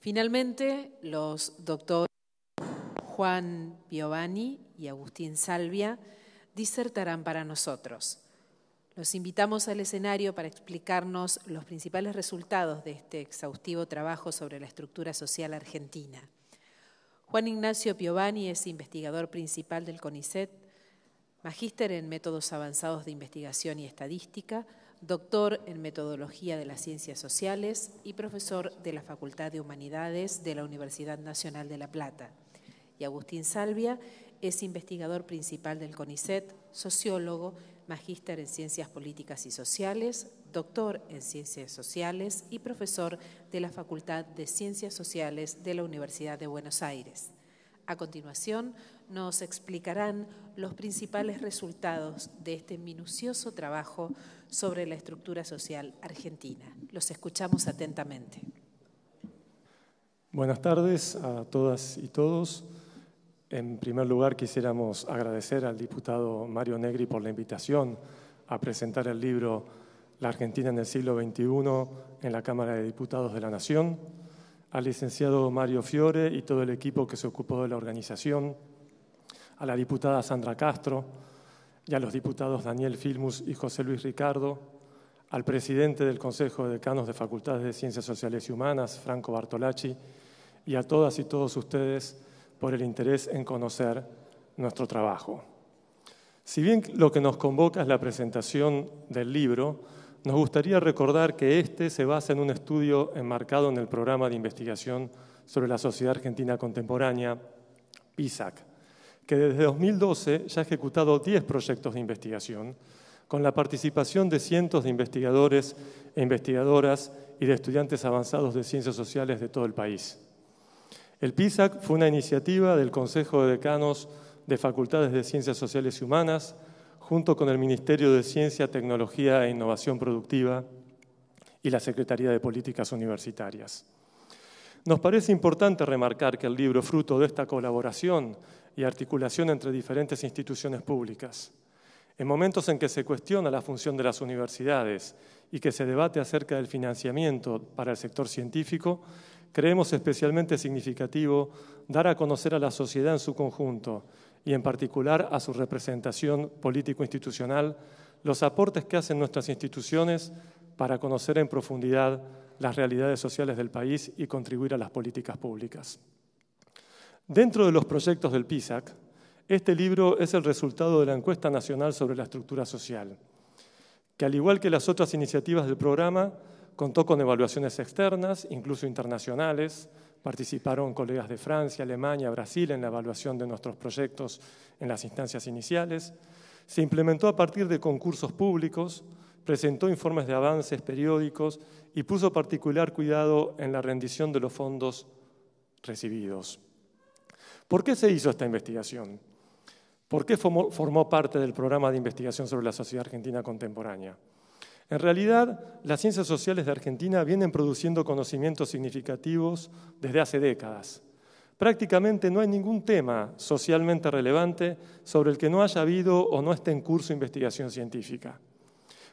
Finalmente, los doctores Juan Piovani y Agustín Salvia disertarán para nosotros. Los invitamos al escenario para explicarnos los principales resultados de este exhaustivo trabajo sobre la estructura social argentina. Juan Ignacio Piovani es investigador principal del CONICET, magíster en métodos avanzados de investigación y estadística, doctor en metodología de las ciencias sociales y profesor de la Facultad de Humanidades de la Universidad Nacional de La Plata. Y Agustín Salvia es investigador principal del CONICET, sociólogo, magíster en ciencias políticas y sociales, doctor en ciencias sociales y profesor de la Facultad de Ciencias Sociales de la Universidad de Buenos Aires. A continuación, nos explicarán los principales resultados de este minucioso trabajo sobre la estructura social argentina. Los escuchamos atentamente. Buenas tardes a todas y todos. En primer lugar, quisiéramos agradecer al diputado Mario Negri por la invitación a presentar el libro La Argentina en el siglo XXI en la Cámara de Diputados de la Nación, al licenciado Mario Fiore y todo el equipo que se ocupó de la organización, a la diputada Sandra Castro y a los diputados Daniel Filmus y José Luis Ricardo, al presidente del Consejo de Decanos de Facultades de Ciencias Sociales y Humanas, Franco Bartolacci, y a todas y todos ustedes por el interés en conocer nuestro trabajo. Si bien lo que nos convoca es la presentación del libro, nos gustaría recordar que este se basa en un estudio enmarcado en el programa de investigación sobre la sociedad argentina contemporánea, PISAC, que desde 2012 ya ha ejecutado 10 proyectos de investigación, con la participación de cientos de investigadores e investigadoras y de estudiantes avanzados de ciencias sociales de todo el país. El PISAC fue una iniciativa del Consejo de Decanos de Facultades de Ciencias Sociales y Humanas, junto con el Ministerio de Ciencia, Tecnología e Innovación Productiva y la Secretaría de Políticas Universitarias. Nos parece importante remarcar que el libro es fruto de esta colaboración y articulación entre diferentes instituciones públicas. En momentos en que se cuestiona la función de las universidades y que se debate acerca del financiamiento para el sector científico, creemos especialmente significativo dar a conocer a la sociedad en su conjunto y en particular a su representación político-institucional los aportes que hacen nuestras instituciones para conocer en profundidad las realidades sociales del país y contribuir a las políticas públicas. Dentro de los proyectos del PISAC, este libro es el resultado de la encuesta nacional sobre la estructura social, que al igual que las otras iniciativas del programa, contó con evaluaciones externas, incluso internacionales. Participaron colegas de Francia, Alemania, Brasil en la evaluación de nuestros proyectos en las instancias iniciales. Se implementó a partir de concursos públicos, presentó informes de avances periódicos y puso particular cuidado en la rendición de los fondos recibidos. ¿Por qué se hizo esta investigación? ¿Por qué formó, parte del programa de investigación sobre la sociedad argentina contemporánea? En realidad, las ciencias sociales de Argentina vienen produciendo conocimientos significativos desde hace décadas. Prácticamente no hay ningún tema socialmente relevante sobre el que no haya habido o no esté en curso investigación científica.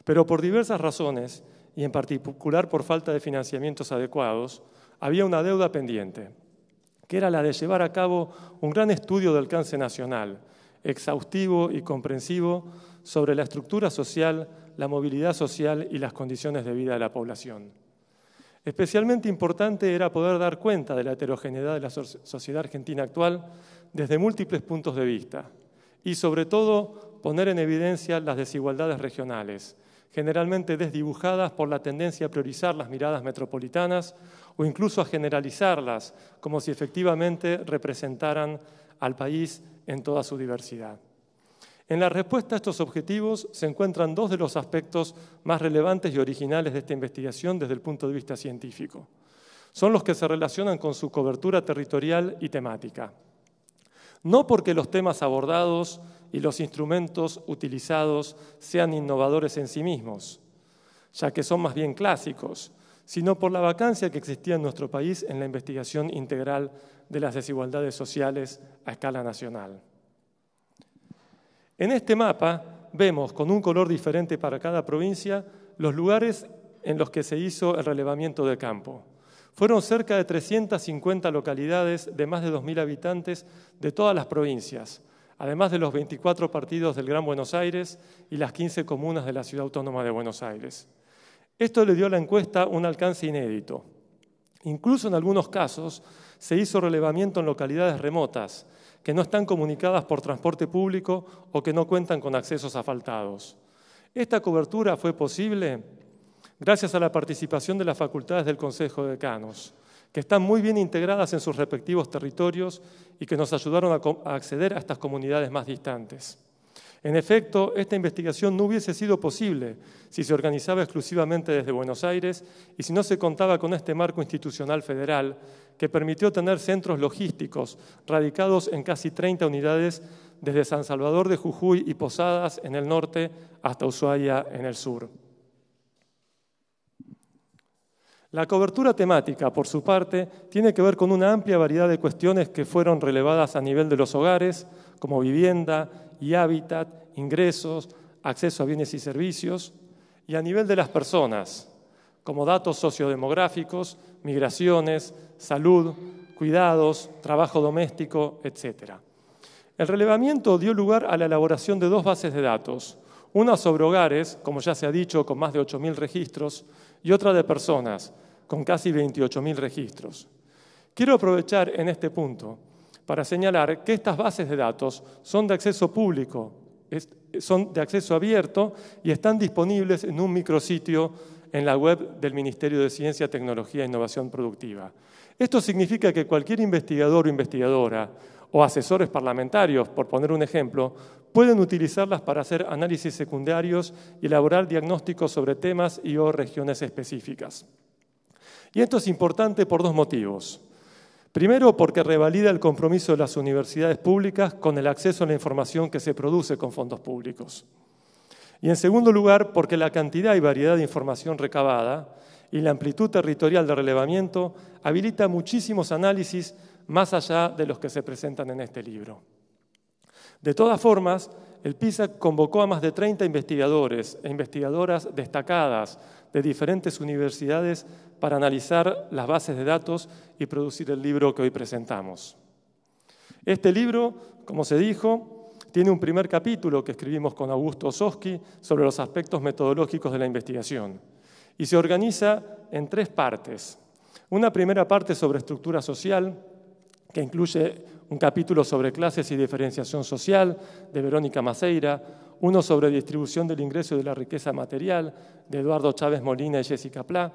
Pero por diversas razones, y en particular por falta de financiamientos adecuados, había una deuda pendiente, que era la de llevar a cabo un gran estudio de alcance nacional, exhaustivo y comprensivo sobre la estructura social, la movilidad social y las condiciones de vida de la población. Especialmente importante era poder dar cuenta de la heterogeneidad de la sociedad argentina actual desde múltiples puntos de vista y sobre todo poner en evidencia las desigualdades regionales, generalmente desdibujadas por la tendencia a priorizar las miradas metropolitanas o incluso a generalizarlas como si efectivamente representaran al país en toda su diversidad. En la respuesta a estos objetivos se encuentran dos de los aspectos más relevantes y originales de esta investigación desde el punto de vista científico. Son los que se relacionan con su cobertura territorial y temática. No porque los temas abordados y los instrumentos utilizados sean innovadores en sí mismos, ya que son más bien clásicos, sino por la vacancia que existía en nuestro país en la investigación integral de las desigualdades sociales a escala nacional. En este mapa vemos con un color diferente para cada provincia los lugares en los que se hizo el relevamiento de campo. Fueron cerca de 350 localidades de más de 2.000 habitantes de todas las provincias, además de los 24 partidos del Gran Buenos Aires y las 15 comunas de la Ciudad Autónoma de Buenos Aires. Esto le dio a la encuesta un alcance inédito. Incluso en algunos casos se hizo relevamiento en localidades remotas, que no están comunicadas por transporte público o que no cuentan con accesos asfaltados. Esta cobertura fue posible gracias a la participación de las facultades del Consejo de Decanos, que están muy bien integradas en sus respectivos territorios y que nos ayudaron a, acceder a estas comunidades más distantes. En efecto, esta investigación no hubiese sido posible si se organizaba exclusivamente desde Buenos Aires y si no se contaba con este marco institucional federal que permitió tener centros logísticos radicados en casi 30 unidades desde San Salvador de Jujuy y Posadas en el norte hasta Ushuaia en el sur. La cobertura temática, por su parte, tiene que ver con una amplia variedad de cuestiones que fueron relevadas a nivel de los hogares, como vivienda y hábitat, ingresos, acceso a bienes y servicios, y a nivel de las personas, como datos sociodemográficos, migraciones, salud, cuidados, trabajo doméstico, etc. El relevamiento dio lugar a la elaboración de dos bases de datos, una sobre hogares, como ya se ha dicho, con más de 8.000 registros, y otra de personas, con casi 28.000 registros. Quiero aprovechar en este punto para señalar que estas bases de datos son de acceso público, son de acceso abierto y están disponibles en un micrositio en la web del Ministerio de Ciencia, Tecnología e Innovación Productiva. Esto significa que cualquier investigador o investigadora o asesores parlamentarios, por poner un ejemplo, pueden utilizarlas para hacer análisis secundarios y elaborar diagnósticos sobre temas y o regiones específicas. Y esto es importante por dos motivos. Primero, porque revalida el compromiso de las universidades públicas con el acceso a la información que se produce con fondos públicos. Y en segundo lugar, porque la cantidad y variedad de información recabada y la amplitud territorial de relevamiento habilita muchísimos análisis más allá de los que se presentan en este libro. De todas formas, el PISA convocó a más de 30 investigadores e investigadoras destacadas de diferentes universidades para analizar las bases de datos y producir el libro que hoy presentamos. Este libro, como se dijo, tiene un primer capítulo que escribimos con Augusto Soski sobre los aspectos metodológicos de la investigación y se organiza en tres partes. Una primera parte sobre estructura social, que incluye un capítulo sobre clases y diferenciación social de Verónica Maceira, uno sobre distribución del ingreso y de la riqueza material de Eduardo Chávez Molina y Jessica Plá,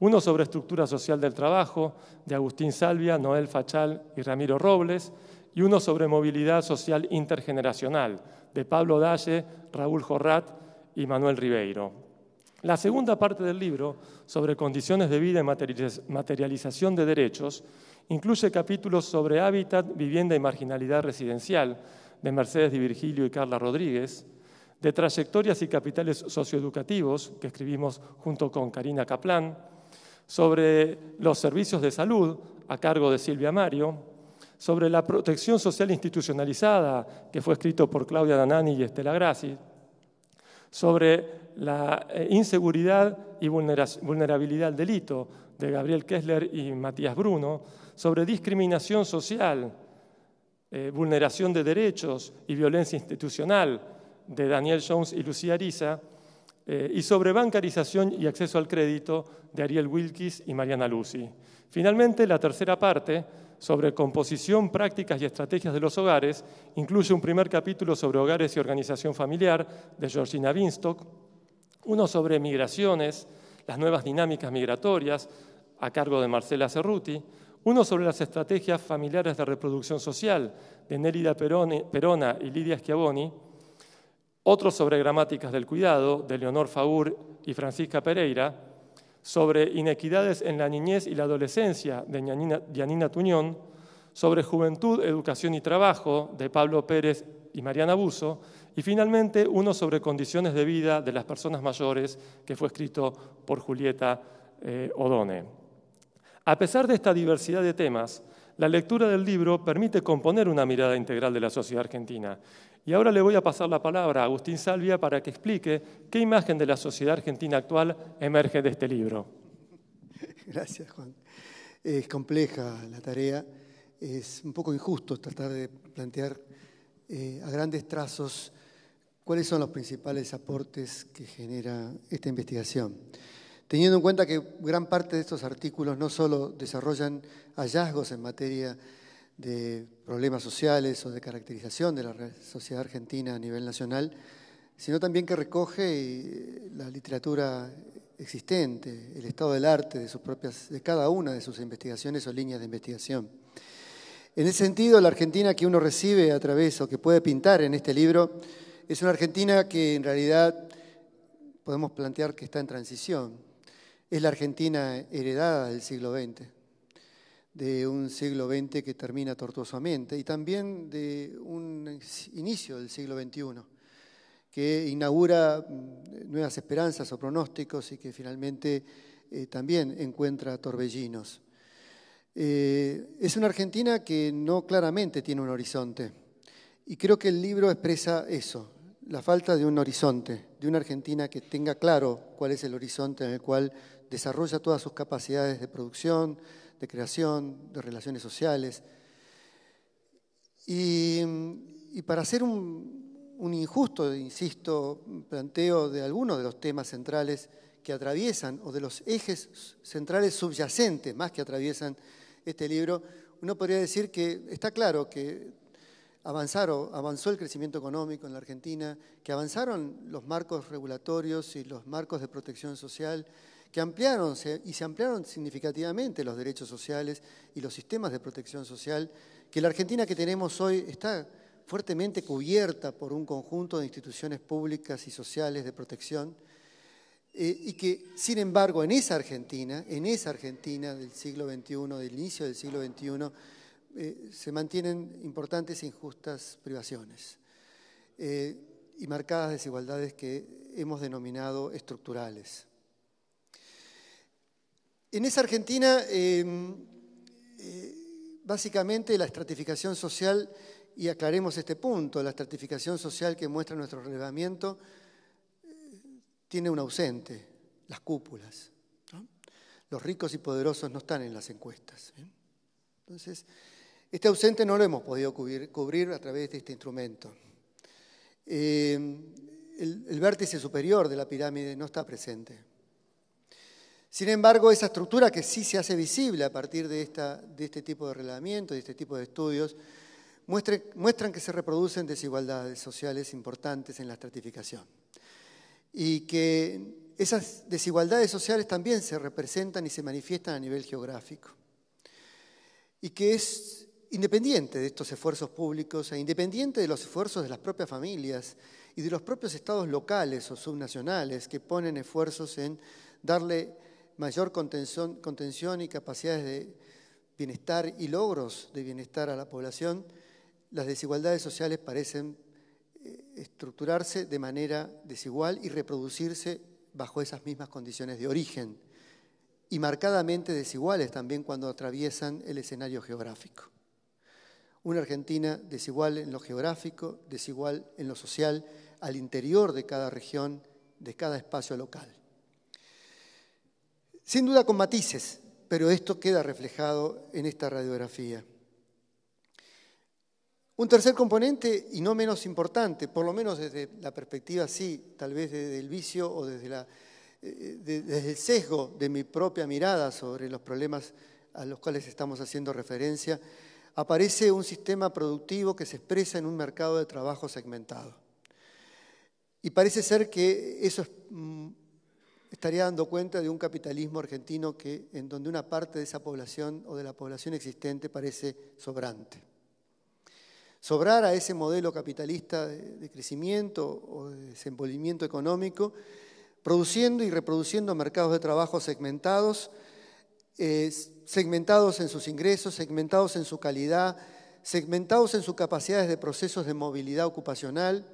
uno sobre estructura social del trabajo de Agustín Salvia, Noel Fachal y Ramiro Robles, y uno sobre movilidad social intergeneracional de Pablo Dalle, Raúl Jorrat y Manuel Ribeiro. La segunda parte del libro, sobre condiciones de vida y materialización de derechos, Incluye capítulos sobre hábitat, vivienda y marginalidad residencial de Mercedes Di Virgilio y Carla Rodríguez, de trayectorias y capitales socioeducativos que escribimos junto con Karina Caplan, sobre los servicios de salud a cargo de Silvia Mario, sobre la protección social institucionalizada que fue escrito por Claudia Danani y Estela Graci, sobre la eh, inseguridad y vulnerabilidad al delito de Gabriel Kessler y Matías Bruno, sobre discriminación social, eh, vulneración de derechos y violencia institucional de Daniel Jones y Lucía Risa eh, y sobre bancarización y acceso al crédito de Ariel Wilkis y Mariana Lucy. Finalmente, la tercera parte, sobre composición, prácticas y estrategias de los hogares, incluye un primer capítulo sobre hogares y organización familiar de Georgina Binstock, uno sobre migraciones, las nuevas dinámicas migratorias, a cargo de Marcela Cerruti. Uno sobre las estrategias familiares de reproducción social, de Nélida Perona y Lidia Schiavoni. Otro sobre gramáticas del cuidado, de Leonor Faur y Francisca Pereira. Sobre inequidades en la niñez y la adolescencia, de Yanina Tuñón sobre juventud, educación y trabajo de Pablo Pérez y Mariana Buso y finalmente, uno sobre condiciones de vida de las personas mayores, que fue escrito por Julieta eh, Odone. A pesar de esta diversidad de temas, la lectura del libro permite componer una mirada integral de la sociedad argentina. Y ahora le voy a pasar la palabra a Agustín Salvia para que explique qué imagen de la sociedad argentina actual emerge de este libro. Gracias, Juan. Es compleja la tarea. Es un poco injusto tratar de plantear eh, a grandes trazos ¿Cuáles son los principales aportes que genera esta investigación? Teniendo en cuenta que gran parte de estos artículos no solo desarrollan hallazgos en materia de problemas sociales o de caracterización de la sociedad argentina a nivel nacional, sino también que recoge eh, la literatura existente, el estado del arte de, sus propias, de cada una de sus investigaciones o líneas de investigación. En ese sentido, la Argentina que uno recibe a través o que puede pintar en este libro es una Argentina que en realidad podemos plantear que está en transición. Es la Argentina heredada del siglo XX, de un siglo XX que termina tortuosamente y también de un inicio del siglo XXI que inaugura mm, nuevas esperanzas o pronósticos y que finalmente eh, también encuentra torbellinos. Eh, es una Argentina que no claramente tiene un horizonte. Y creo que el libro expresa eso, la falta de un horizonte, de una Argentina que tenga claro cuál es el horizonte en el cual desarrolla todas sus capacidades de producción, de creación, de relaciones sociales. Y, para hacer un, un, injusto, insisto, planteo de algunos de los temas centrales que atraviesan, o de los ejes centrales subyacentes más que atraviesan este libro, uno podría decir que está claro que avanzó el crecimiento económico en la Argentina, que avanzaron los marcos regulatorios y los marcos de protección social, que ampliaron y se ampliaron significativamente los derechos sociales y los sistemas de protección social, que la Argentina que tenemos hoy está fuertemente cubierta por un conjunto de instituciones públicas y sociales de protección, eh, y que, sin embargo, en esa Argentina, en esa Argentina del siglo XXI, del inicio del siglo XXI, eh, se mantienen importantes e injustas privaciones eh, y marcadas desigualdades que hemos denominado estructurales. En esa Argentina, em, eh, básicamente la estratificación social, y aclaremos este punto, la estratificación social que muestra nuestro relevamiento tiene un ausente, las cúpulas. Los ricos y poderosos no están en las encuestas. Entonces, este ausente no lo hemos podido cubrir, a través de este instrumento. Eh, el, vértice superior de la pirámide no está presente. Sin embargo, esa estructura que sí se hace visible a partir de, este tipo de reglamentos, de este tipo de estudios, muestran que se reproducen desigualdades sociales importantes en la estratificación. Y que esas desigualdades sociales también se representan y se manifiestan a nivel geográfico. Y que es independiente de estos esfuerzos públicos e independiente de los esfuerzos de las propias familias y de los propios estados locales o subnacionales que ponen esfuerzos en darle mayor contención, contención y capacidades de bienestar y logros de bienestar a la población, las desigualdades sociales parecen eh, estructurarse de manera desigual y reproducirse bajo esas mismas condiciones de origen y marcadamente desiguales también cuando atraviesan el escenario geográfico. Una Argentina desigual en lo geográfico, desigual en lo social, al interior de cada región, de cada espacio local. Sin duda con matices, pero esto queda reflejado en esta radiografía. Un tercer componente, y no menos importante, por lo menos desde la perspectiva, sí, tal vez desde el vicio o desde, eh, desde el sesgo de mi propia mirada sobre los problemas a los cuales estamos haciendo referencia, aparece un sistema productivo que se expresa en un mercado de trabajo segmentado. Y parece ser que eso mm, estaría dando cuenta de un capitalismo argentino en donde una parte de esa población o de la población existente parece sobrante. Sobrar a ese modelo capitalista de crecimiento o de desenvolvimiento económico, produciendo y reproduciendo mercados de trabajo segmentados, eh, segmentados en sus ingresos, segmentados en su calidad, segmentados en sus capacidades de procesos de movilidad ocupacional,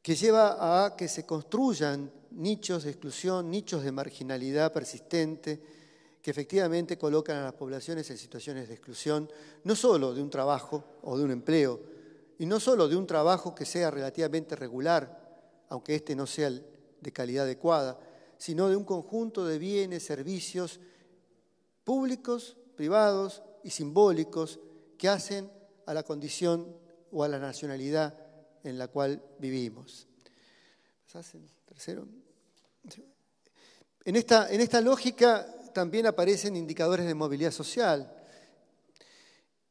que lleva a que se construyan nichos de exclusión, nichos de marginalidad persistente, que efectivamente colocan a las poblaciones en situaciones de exclusión, no solo de un trabajo o de un empleo, y no solo de un trabajo que sea relativamente regular, aunque este no sea de calidad adecuada, sino de un conjunto de bienes, servicios, públicos, privados y simbólicos que hacen a la condición o a la nacionalidad en la cual vivimos. En esta, en esta lógica también aparecen indicadores de movilidad social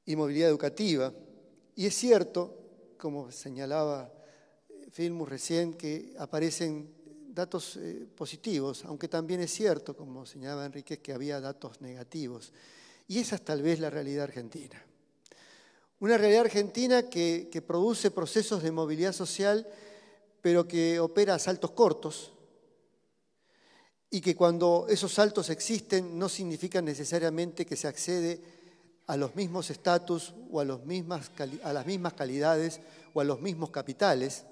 y movilidad educativa. Y es cierto, como señalaba Filmus recién, que aparecen datos eh, positivos, aunque también es cierto, como señalaba Enrique, que había datos negativos. Y esa es tal vez la realidad argentina. Una realidad argentina que, produce procesos de movilidad social, pero que opera a saltos cortos, y que cuando esos saltos existen no significa necesariamente que se accede a los mismos estatus o los mismas, a las mismas calidades o a los mismos capitales,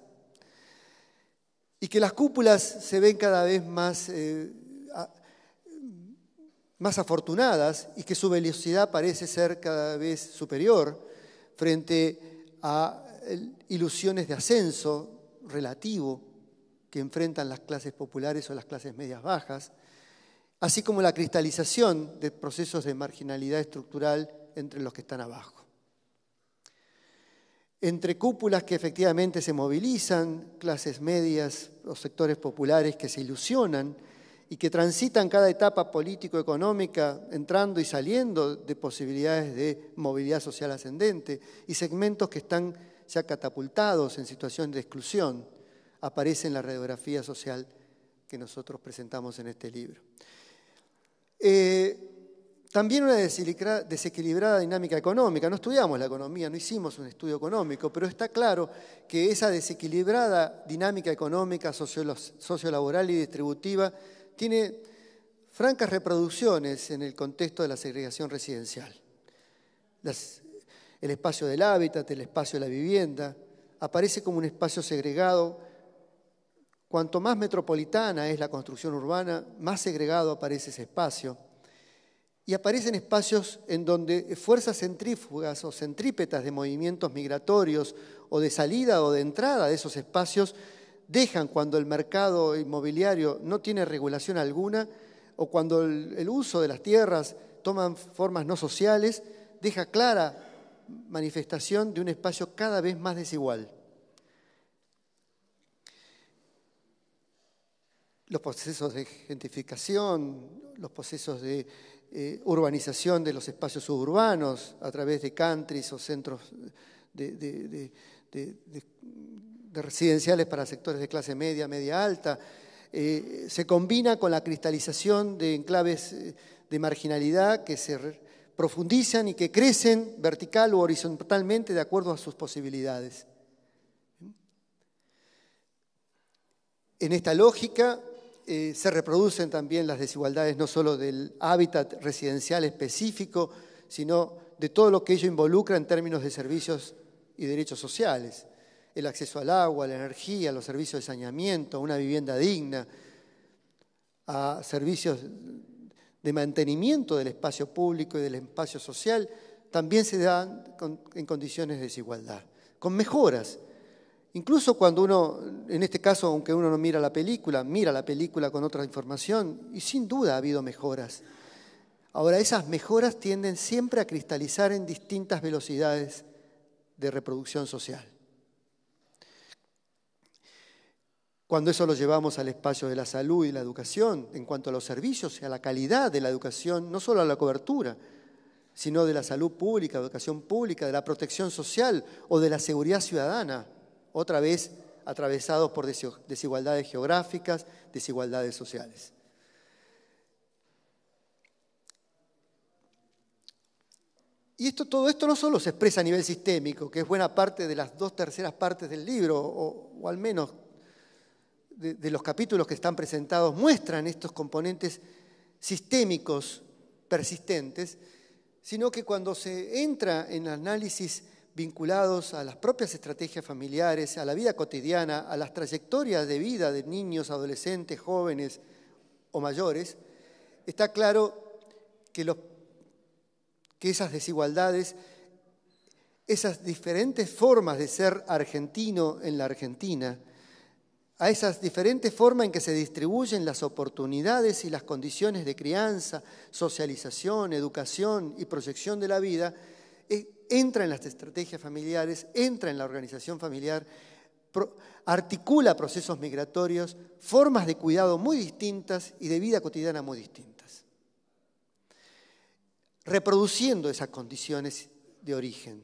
y que las cúpulas se ven cada vez más, eh, más afortunadas y que su velocidad parece ser cada vez superior frente a ilusiones de ascenso relativo que enfrentan las clases populares o las clases medias bajas, así como la cristalización de procesos de marginalidad estructural entre los que están abajo entre cúpulas que efectivamente se movilizan, clases medias, los sectores populares que se ilusionan y que transitan cada etapa político-económica, entrando y saliendo de posibilidades de movilidad social ascendente, y segmentos que están ya catapultados en situación de exclusión, aparece en la radiografía social que nosotros presentamos en este libro. Eh, también una desequilibrada dinámica económica. No estudiamos la economía, no hicimos un estudio económico, pero está claro que esa desequilibrada dinámica económica, sociolaboral y distributiva tiene francas reproducciones en el contexto de la segregación residencial. el espacio del hábitat, el espacio de la vivienda, aparece como un espacio segregado. Cuanto más metropolitana es la construcción urbana, más segregado aparece ese espacio y aparecen espacios en donde fuerzas centrífugas o centrípetas de movimientos migratorios o de salida o de entrada de esos espacios dejan cuando el mercado inmobiliario no tiene regulación alguna o cuando el, uso de las tierras toman formas no sociales, deja clara manifestación de un espacio cada vez más desigual. Los procesos de gentrificación, los procesos de eh, urbanización de los espacios suburbanos a través de countries o centros de, residenciales para sectores de clase media, media alta. Eh, se combina con la cristalización de enclaves eh, de marginalidad que se profundizan y que crecen vertical o horizontalmente de acuerdo a sus posibilidades. En esta lógica, eh, se reproducen también las desigualdades no solo del hábitat residencial específico, sino de todo lo que ello involucra en términos de servicios y derechos sociales. El acceso al agua, la energía, los servicios de saneamiento, una vivienda digna, a servicios de mantenimiento del espacio público y del espacio social, también se dan en condiciones de desigualdad, con mejoras Incluso cuando uno, en este caso, aunque uno no mira la película, mira la película con otra información y sin duda ha habido mejoras. Ahora, esas mejoras tienden siempre a cristalizar en distintas velocidades de reproducción social. Cuando eso lo llevamos al espacio de la salud y la educación, en cuanto a los servicios y a la calidad de la educación, no solo a la cobertura, sino de la salud pública, educación pública, de la protección social o de la seguridad ciudadana, otra vez atravesados por desigualdades geográficas, desigualdades sociales. Y esto, todo esto no solo se expresa a nivel sistémico, que es buena parte de las dos terceras partes del libro, o, al menos de, de, los capítulos que están presentados, muestran estos componentes sistémicos persistentes, sino que cuando se entra en análisis vinculados a las propias estrategias familiares, a la vida cotidiana, a las trayectorias de vida de niños, adolescentes, jóvenes o mayores, está claro que, los, que esas desigualdades, esas diferentes formas de ser argentino en la Argentina, a esas diferentes formas en que se distribuyen las oportunidades y las condiciones de crianza, socialización, educación y proyección de la vida, entra en las estrategias familiares, entra en la organización familiar, articula procesos migratorios, formas de cuidado muy distintas y de vida cotidiana muy distintas, reproduciendo esas condiciones de origen.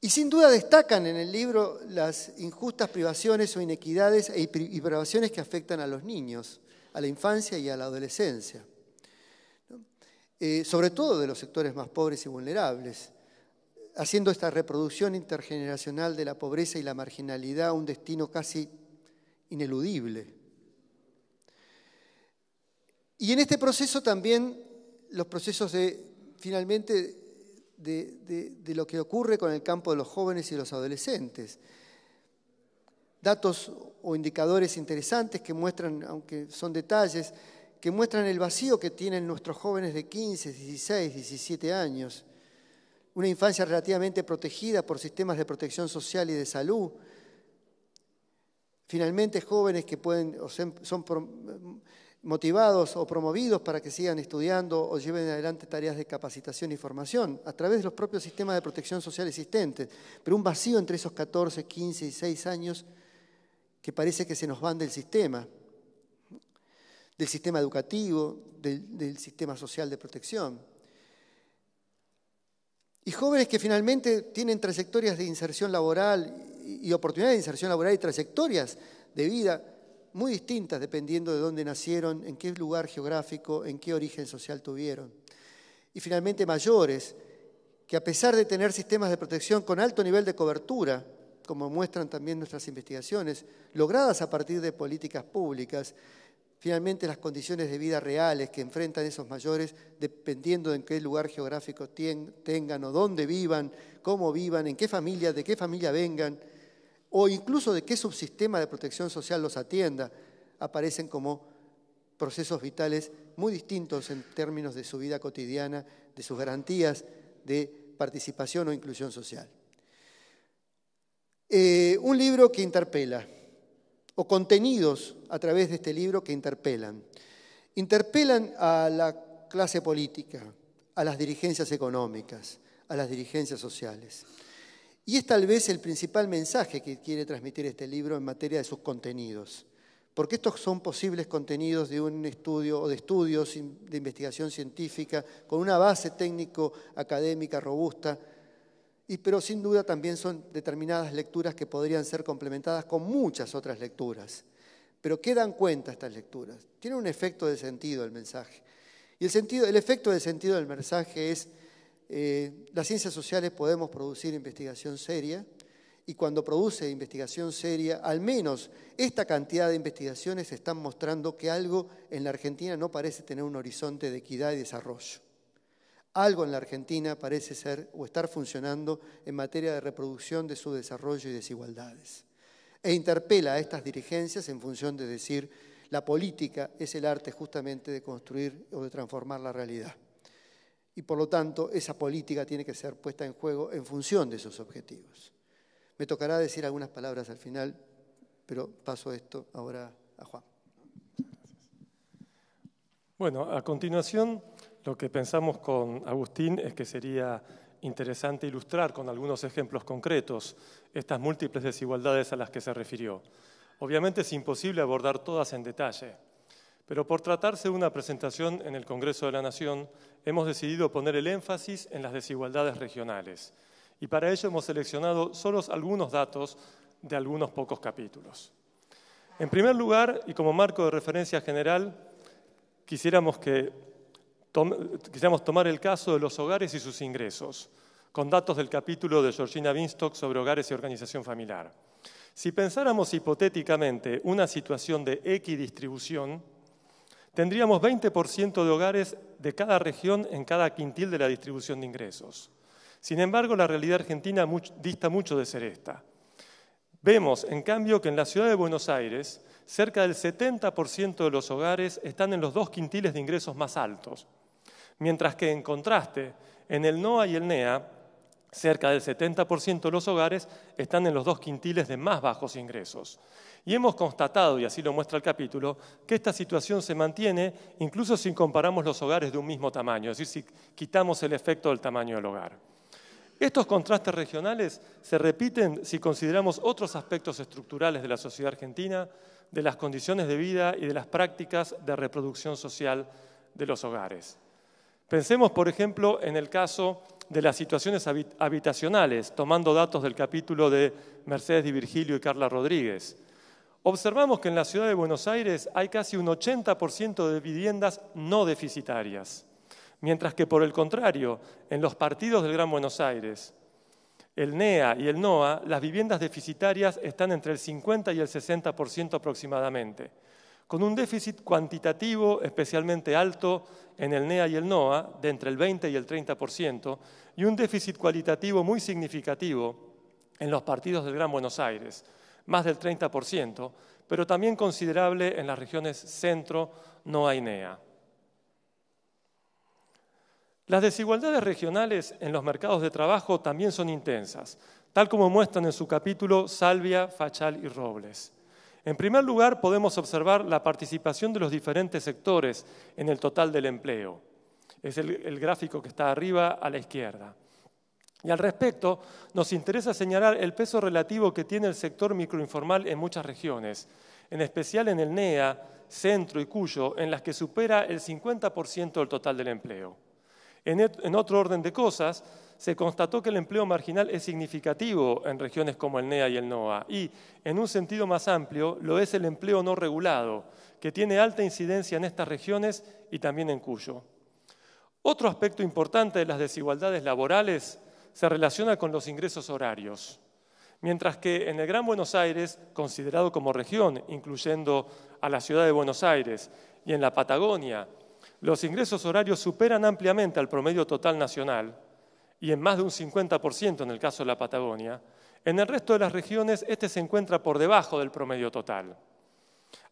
Y sin duda destacan en el libro las injustas privaciones o inequidades e y privaciones que afectan a los niños, a la infancia y a la adolescencia. Eh, sobre todo de los sectores más pobres y vulnerables, haciendo esta reproducción intergeneracional de la pobreza y la marginalidad un destino casi ineludible. Y en este proceso también los procesos de, finalmente, de, lo que ocurre con el campo de los jóvenes y los adolescentes. Datos o indicadores interesantes que muestran, aunque son detalles, que muestran el vacío que tienen nuestros jóvenes de 15, 16, 17 años. Una infancia relativamente protegida por sistemas de protección social y de salud. Finalmente, jóvenes que pueden, son motivados o promovidos para que sigan estudiando o lleven adelante tareas de capacitación y formación a través de los propios sistemas de protección social existentes. Pero un vacío entre esos 14, 15 y 6 años que parece que se nos van del sistema del sistema educativo, del, sistema social de protección. Y jóvenes que finalmente tienen trayectorias de inserción laboral y oportunidades de inserción laboral y trayectorias de vida muy distintas dependiendo de dónde nacieron, en qué lugar geográfico, en qué origen social tuvieron. Y finalmente mayores que a pesar de tener sistemas de protección con alto nivel de cobertura, como muestran también nuestras investigaciones, logradas a partir de políticas públicas, Finalmente, las condiciones de vida reales que enfrentan esos mayores, dependiendo en qué lugar geográfico tengan o dónde vivan, cómo vivan, en qué familia, de qué familia vengan, o incluso de qué subsistema de protección social los atienda, aparecen como procesos vitales muy distintos en términos de su vida cotidiana, de sus garantías de participación o inclusión social. Eh, un libro que interpela, o contenidos a través de este libro que interpelan. Interpelan a la clase política, a las dirigencias económicas, a las dirigencias sociales. Y es tal vez el principal mensaje que quiere transmitir este libro en materia de sus contenidos, porque estos son posibles contenidos de un estudio o de estudios de investigación científica con una base técnico-académica robusta y, pero sin duda también son determinadas lecturas que podrían ser complementadas con muchas otras lecturas. Pero ¿qué dan cuenta estas lecturas? Tiene un efecto de sentido el mensaje. Y el, sentido, el efecto de sentido del mensaje es, eh, las ciencias sociales podemos producir investigación seria, y cuando produce investigación seria, al menos esta cantidad de investigaciones están mostrando que algo en la Argentina no parece tener un horizonte de equidad y desarrollo algo en la Argentina parece ser o estar funcionando en materia de reproducción de su desarrollo y desigualdades. E interpela a estas dirigencias en función de decir, la política es el arte justamente de construir o de transformar la realidad. Y por lo tanto, esa política tiene que ser puesta en juego en función de esos objetivos. Me tocará decir algunas palabras al final, pero paso esto ahora a Juan. Bueno, a continuación lo que pensamos con Agustín es que sería interesante ilustrar con algunos ejemplos concretos estas múltiples desigualdades a las que se refirió. Obviamente es imposible abordar todas en detalle, pero por tratarse de una presentación en el Congreso de la Nación, hemos decidido poner el énfasis en las desigualdades regionales y para ello hemos seleccionado solo algunos datos de algunos pocos capítulos. En primer lugar, y como marco de referencia general, quisiéramos que quisiéramos tomar el caso de los hogares y sus ingresos, con datos del capítulo de Georgina Binstock sobre hogares y organización familiar. Si pensáramos hipotéticamente una situación de equidistribución, tendríamos 20% de hogares de cada región en cada quintil de la distribución de ingresos. Sin embargo, la realidad argentina dista mucho de ser esta. Vemos, en cambio, que en la ciudad de Buenos Aires, cerca del 70% de los hogares están en los dos quintiles de ingresos más altos, Mientras que en contraste, en el NOA y el NEA, cerca del 70% de los hogares están en los dos quintiles de más bajos ingresos. Y hemos constatado, y así lo muestra el capítulo, que esta situación se mantiene incluso si comparamos los hogares de un mismo tamaño, es decir, si quitamos el efecto del tamaño del hogar. Estos contrastes regionales se repiten si consideramos otros aspectos estructurales de la sociedad argentina, de las condiciones de vida y de las prácticas de reproducción social de los hogares. Pensemos, por ejemplo, en el caso de las situaciones habitacionales, tomando datos del capítulo de Mercedes Di Virgilio y Carla Rodríguez. Observamos que en la ciudad de Buenos Aires hay casi un 80% de viviendas no deficitarias, mientras que por el contrario, en los partidos del Gran Buenos Aires, el NEA y el NOA, las viviendas deficitarias están entre el 50 y el 60% aproximadamente con un déficit cuantitativo especialmente alto en el NEA y el NOA, de entre el 20 y el 30%, y un déficit cualitativo muy significativo en los partidos del Gran Buenos Aires, más del 30%, pero también considerable en las regiones centro, NOA y NEA. Las desigualdades regionales en los mercados de trabajo también son intensas, tal como muestran en su capítulo Salvia, Fachal y Robles. En primer lugar, podemos observar la participación de los diferentes sectores en el total del empleo. Es el, gráfico que está arriba a la izquierda. Y al respecto, nos interesa señalar el peso relativo que tiene el sector microinformal en muchas regiones, en especial en el NEA, Centro y Cuyo, en las que supera el 50% del total del empleo. en otro orden de cosas, se constató que el empleo marginal es significativo en regiones como el NEA y el NOA, y en un sentido más amplio lo es el empleo no regulado, que tiene alta incidencia en estas regiones y también en Cuyo. Otro aspecto importante de las desigualdades laborales se relaciona con los ingresos horarios. Mientras que en el Gran Buenos Aires, considerado como región, incluyendo a la ciudad de Buenos Aires y en la Patagonia, los ingresos horarios superan ampliamente al promedio total nacional, y en más de un 50% en el caso de la Patagonia, en el resto de las regiones este se encuentra por debajo del promedio total.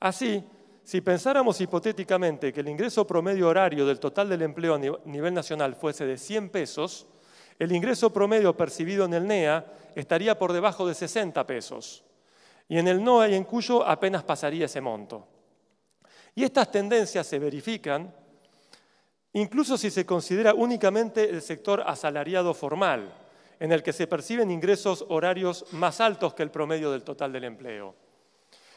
Así, si pensáramos hipotéticamente que el ingreso promedio horario del total del empleo a nivel nacional fuese de 100 pesos, el ingreso promedio percibido en el NEA estaría por debajo de 60 pesos y en el NOA y en Cuyo apenas pasaría ese monto. Y estas tendencias se verifican incluso si se considera únicamente el sector asalariado formal, en el que se perciben ingresos horarios más altos que el promedio del total del empleo.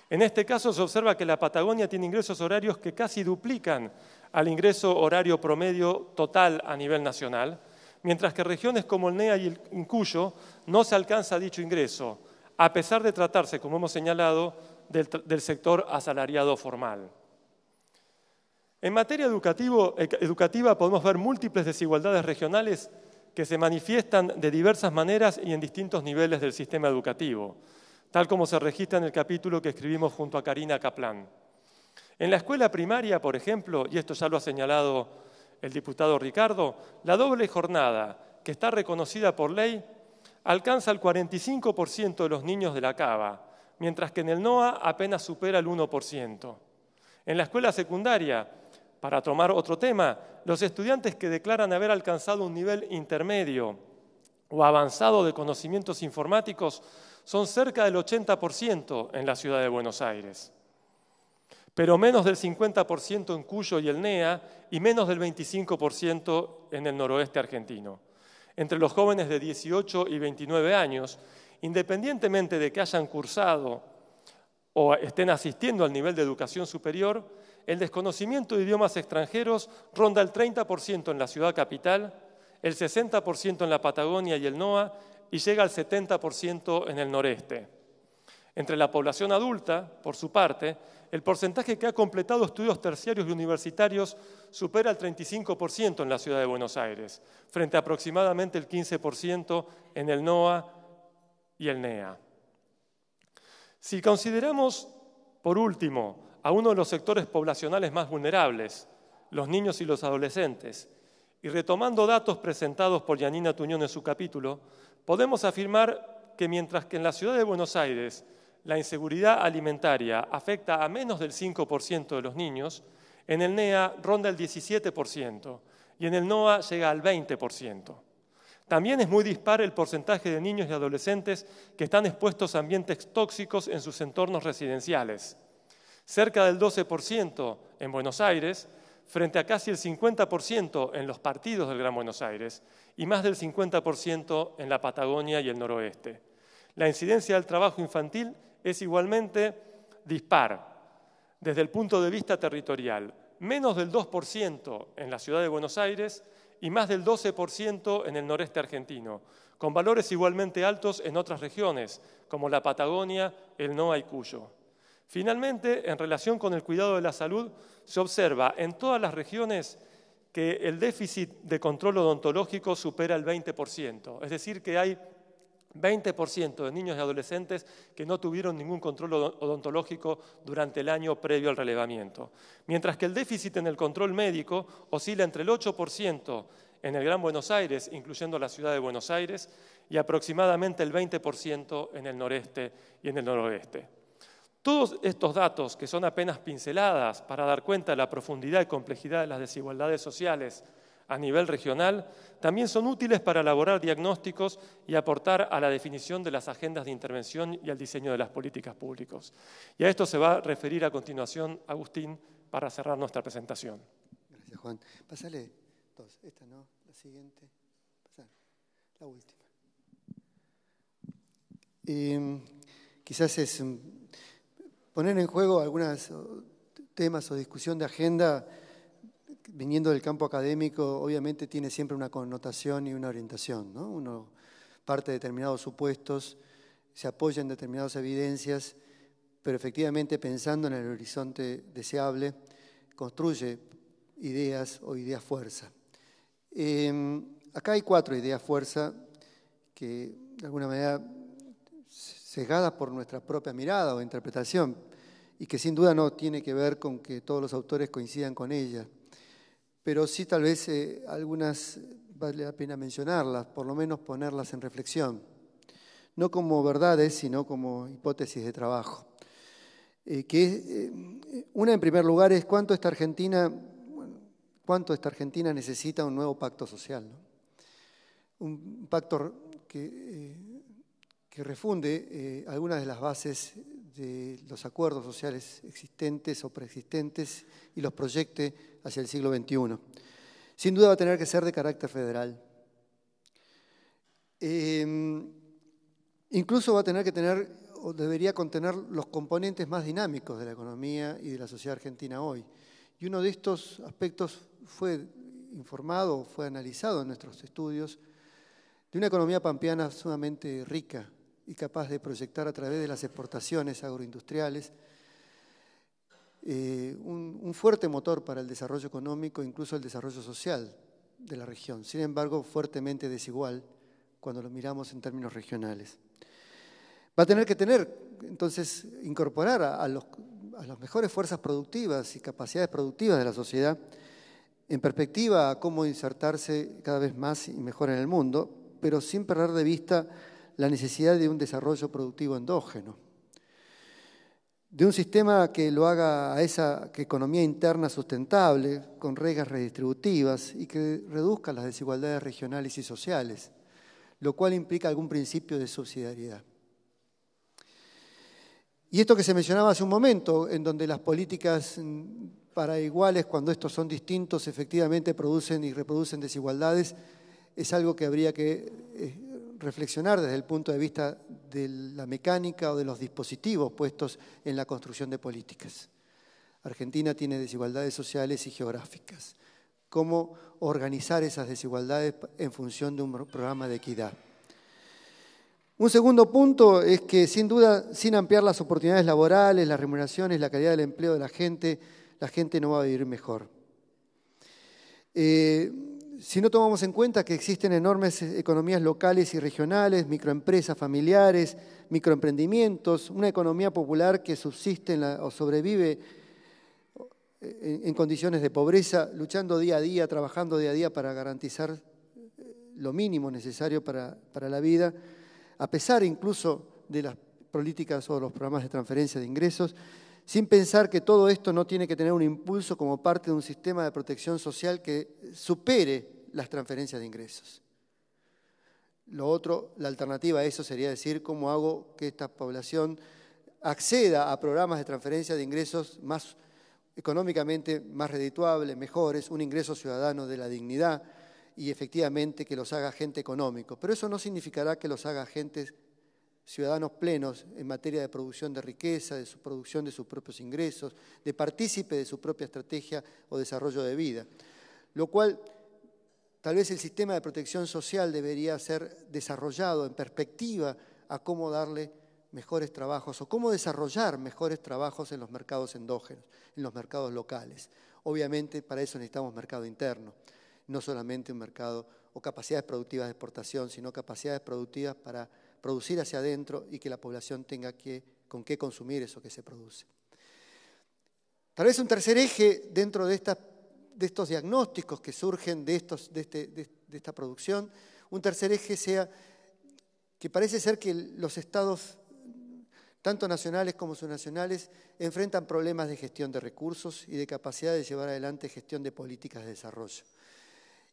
En este caso se observa que la Patagonia tiene ingresos horarios que casi duplican al ingreso horario promedio total a nivel nacional, mientras que regiones como el NEA y el Incuyo no se alcanza dicho ingreso, a pesar de tratarse, como hemos señalado, del sector asalariado formal. En materia educativa podemos ver múltiples desigualdades regionales que se manifiestan de diversas maneras y en distintos niveles del sistema educativo, tal como se registra en el capítulo que escribimos junto a Karina Kaplan. En la escuela primaria, por ejemplo, y esto ya lo ha señalado el diputado Ricardo, la doble jornada, que está reconocida por ley, alcanza el 45% de los niños de la cava, mientras que en el NOA apenas supera el 1%. En la escuela secundaria, para tomar otro tema, los estudiantes que declaran haber alcanzado un nivel intermedio o avanzado de conocimientos informáticos son cerca del 80% en la ciudad de Buenos Aires, pero menos del 50% en Cuyo y el NEA y menos del 25% en el noroeste argentino. Entre los jóvenes de 18 y 29 años, independientemente de que hayan cursado o estén asistiendo al nivel de educación superior, el desconocimiento de idiomas extranjeros ronda el 30% en la ciudad capital, el 60% en la Patagonia y el NOA y llega al 70% en el noreste. Entre la población adulta, por su parte, el porcentaje que ha completado estudios terciarios y universitarios supera el 35% en la ciudad de Buenos Aires, frente a aproximadamente el 15% en el NOA y el NEA. Si consideramos, por último, a uno de los sectores poblacionales más vulnerables, los niños y los adolescentes. Y retomando datos presentados por Yanina Tuñón en su capítulo, podemos afirmar que mientras que en la ciudad de Buenos Aires la inseguridad alimentaria afecta a menos del 5% de los niños, en el NEA ronda el 17% y en el NOA llega al 20%. También es muy dispar el porcentaje de niños y adolescentes que están expuestos a ambientes tóxicos en sus entornos residenciales cerca del 12% en Buenos Aires, frente a casi el 50% en los partidos del Gran Buenos Aires y más del 50% en la Patagonia y el noroeste. La incidencia del trabajo infantil es igualmente dispar desde el punto de vista territorial, menos del 2% en la ciudad de Buenos Aires y más del 12% en el noreste argentino, con valores igualmente altos en otras regiones, como la Patagonia, el No y Cuyo. Finalmente, en relación con el cuidado de la salud, se observa en todas las regiones que el déficit de control odontológico supera el 20%, es decir, que hay 20% de niños y adolescentes que no tuvieron ningún control odontológico durante el año previo al relevamiento, mientras que el déficit en el control médico oscila entre el 8% en el Gran Buenos Aires, incluyendo la ciudad de Buenos Aires, y aproximadamente el 20% en el noreste y en el noroeste. Todos estos datos, que son apenas pinceladas para dar cuenta de la profundidad y complejidad de las desigualdades sociales a nivel regional, también son útiles para elaborar diagnósticos y aportar a la definición de las agendas de intervención y al diseño de las políticas públicas. Y a esto se va a referir a continuación Agustín para cerrar nuestra presentación. Gracias, Juan. Pásale dos, esta no, la siguiente, la última. Em, quizás es poner en juego algunos temas o discusión de agenda, viniendo del campo académico, obviamente tiene siempre una connotación y una orientación. Uno parte de determinados supuestos, se apoya en determinadas evidencias, pero efectivamente pensando en el horizonte deseable, construye ideas o ideas fuerza. Em, acá hay cuatro ideas fuerza que de alguna manera sesgadas por nuestra propia mirada o interpretación, y que sin duda no tiene que ver con que todos los autores coincidan con ella, pero sí tal vez eh, algunas vale la pena mencionarlas, por lo menos ponerlas en reflexión, no como verdades, sino como hipótesis de trabajo. Eh, que, eh, una en primer lugar es cuánto esta Argentina, cuánto esta Argentina necesita un nuevo pacto social, un pacto que refunde algunas de las bases de los acuerdos sociales existentes o preexistentes y los proyecte hacia el siglo XXI. Sin duda va a tener que ser de carácter federal. Em, incluso va a tener que tener o debería contener los componentes más dinámicos de la economía y de la sociedad argentina hoy. Y uno de estos aspectos fue informado, fue analizado en nuestros estudios, de una economía pampeana sumamente rica y capaz de proyectar a través de las exportaciones agroindustriales eh, un, fuerte motor para el desarrollo económico, e incluso el desarrollo social de la región, sin embargo fuertemente desigual cuando lo miramos en términos regionales. Va a tener que tener, entonces, incorporar a, a, las mejores fuerzas productivas y capacidades productivas de la sociedad en perspectiva a cómo insertarse cada vez más y mejor en el mundo, pero sin perder de vista la necesidad de un desarrollo productivo endógeno, de un sistema que lo haga a esa economía interna sustentable, con reglas redistributivas y que reduzca las desigualdades regionales y sociales, lo cual implica algún principio de subsidiariedad. Y esto que se mencionaba hace un momento, en donde las políticas mm, para iguales, cuando estos son distintos, efectivamente producen y reproducen desigualdades, es algo que habría que eh, reflexionar desde el punto de vista de la mecánica o de los dispositivos puestos en la construcción de políticas. Argentina tiene desigualdades sociales y geográficas. ¿Cómo organizar esas desigualdades en función de un programa de equidad? Un segundo punto es que, sin duda, sin ampliar las oportunidades laborales, las remuneraciones, la calidad del empleo de la gente, la gente no va a vivir mejor. Eh, si no tomamos en cuenta que existen enormes eh, economías locales y regionales, microempresas familiares, microemprendimientos, una economía popular que subsiste o sobrevive eh, en, condiciones de pobreza, luchando día a día, trabajando día a día para garantizar eh, lo mínimo necesario para, para la vida, a pesar incluso de las políticas o los programas de transferencia de ingresos, sin pensar que todo esto no tiene que tener un impulso como parte de un sistema de protección social que supere las transferencias de ingresos. Lo otro, la alternativa a eso sería decir cómo hago que esta población acceda a programas de transferencia de ingresos más económicamente más redituables, mejores, un ingreso ciudadano de la dignidad y efectivamente que los haga gente económico. Pero eso no significará que los haga agentes ciudadanos plenos en materia de producción de riqueza, de su producción de sus propios ingresos, de partícipe de su propia estrategia o desarrollo de vida. Lo cual tal vez el sistema de protección social debería ser desarrollado en perspectiva a cómo darle mejores trabajos o cómo desarrollar mejores trabajos en los mercados endógenos, en los mercados locales. Obviamente para eso necesitamos mercado interno, no solamente un mercado o capacidades productivas de exportación, sino capacidades productivas para producir hacia adentro y que la población tenga que, con qué consumir eso que se produce. Tal vez un tercer eje dentro de, de estos diagnósticos que surgen de, estos, este, de esta producción, un tercer eje sea que parece ser que los estados, tanto nacionales como subnacionales, enfrentan problemas de gestión de recursos y de capacidad de llevar adelante gestión de políticas de desarrollo.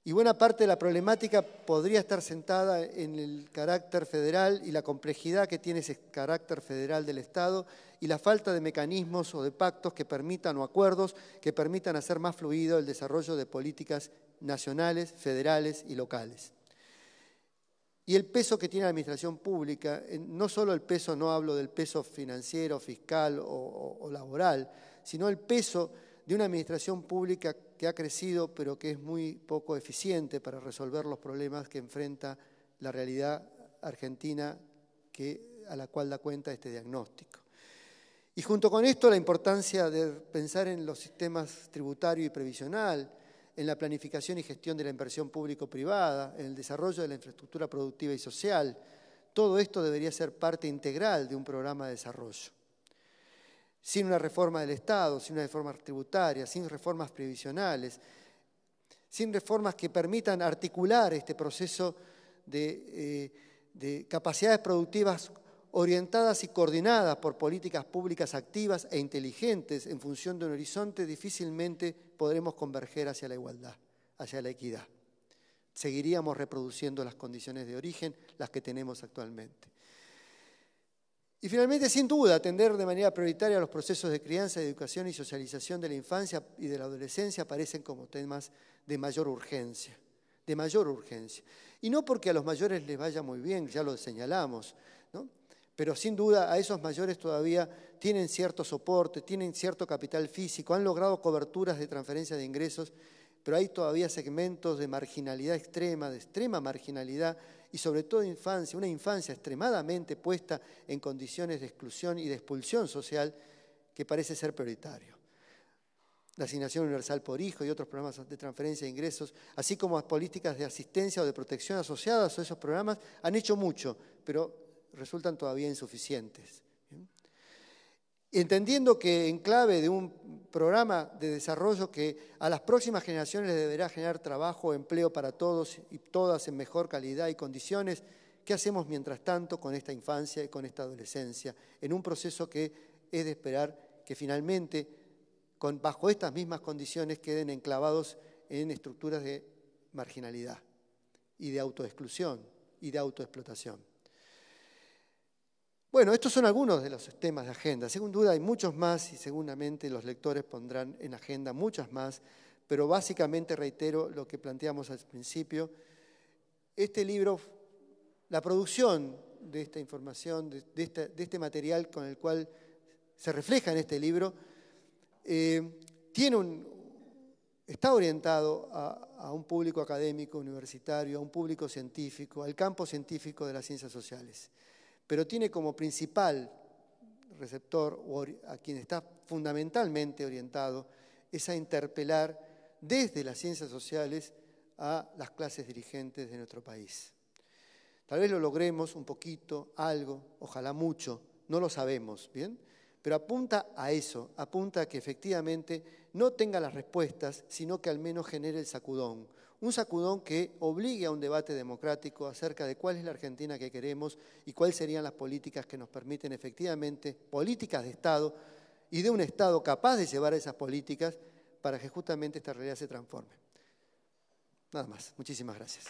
Y buena parte de la problemática podría estar sentada en el carácter federal y la complejidad que tiene ese carácter federal del Estado y la falta de mecanismos o de pactos que permitan o acuerdos que permitan hacer más fluido el desarrollo de políticas nacionales, federales y locales. Y el peso que tiene la administración pública, no solo el peso, no hablo del peso financiero, fiscal o, laboral, sino el peso de una administración pública que ha crecido pero que es muy poco eficiente para resolver los problemas que enfrenta la realidad argentina que, a la cual da cuenta este diagnóstico. Y junto con esto la importancia de pensar en los sistemas tributario y previsional, en la planificación y gestión de la inversión público-privada, en el desarrollo de la infraestructura productiva y social. Todo esto debería ser parte integral de un programa de desarrollo sin una reforma del Estado, sin una reforma tributaria, sin reformas previsionales, sin reformas que permitan articular este proceso de, eh, de capacidades productivas orientadas y coordinadas por políticas públicas activas e inteligentes en función de un horizonte, difícilmente podremos converger hacia la igualdad, hacia la equidad. Seguiríamos reproduciendo las condiciones de origen, las que tenemos actualmente. Y finalmente, sin duda, atender de manera prioritaria a los procesos de crianza, educación y socialización de la infancia y de la adolescencia aparecen como temas de mayor urgencia, de mayor urgencia. Y no porque a los mayores les vaya muy bien, ya lo señalamos, pero sin duda a esos mayores todavía tienen cierto soporte, tienen cierto capital físico, han logrado coberturas de transferencia de ingresos, pero hay todavía segmentos de marginalidad extrema, de extrema marginalidad, y sobre todo infancia, una infancia extremadamente puesta en condiciones de exclusión y de expulsión social que parece ser prioritario. La asignación universal por hijo y otros programas de transferencia de ingresos, así como las políticas de asistencia o de protección asociadas a esos programas, han hecho mucho, pero resultan todavía insuficientes entendiendo que en clave de un programa de desarrollo que a las próximas generaciones deberá generar trabajo, empleo para todos y todas en mejor calidad y condiciones, ¿qué hacemos mientras tanto con esta infancia y con esta adolescencia? En un proceso que es de esperar que finalmente, bajo estas mismas condiciones, queden enclavados en estructuras de marginalidad y de autoexclusión y de autoexplotación. Bueno, estos son algunos de los temas de agenda. Según duda hay muchos más y seguramente los lectores pondrán en agenda muchas más, pero básicamente reitero lo que planteamos al principio. Este libro, la producción de esta información, de, este material con el cual se refleja en este libro, eh, está orientado a, un público académico, universitario, a un público científico, al campo científico de las ciencias sociales pero tiene como principal receptor a quien está fundamentalmente orientado es a interpelar desde las ciencias sociales a las clases dirigentes de nuestro país. Tal vez lo logremos un poquito, algo, ojalá mucho, no lo sabemos, ¿bien? Pero apunta a eso, apunta a que efectivamente no tenga las respuestas, sino que al menos genere el sacudón, un sacudón que obligue a un debate democrático acerca de cuál es la Argentina que queremos y cuáles serían las políticas que nos permiten efectivamente, políticas de Estado y de un Estado capaz de llevar esas políticas para que justamente esta realidad se transforme. Nada más. Muchísimas gracias.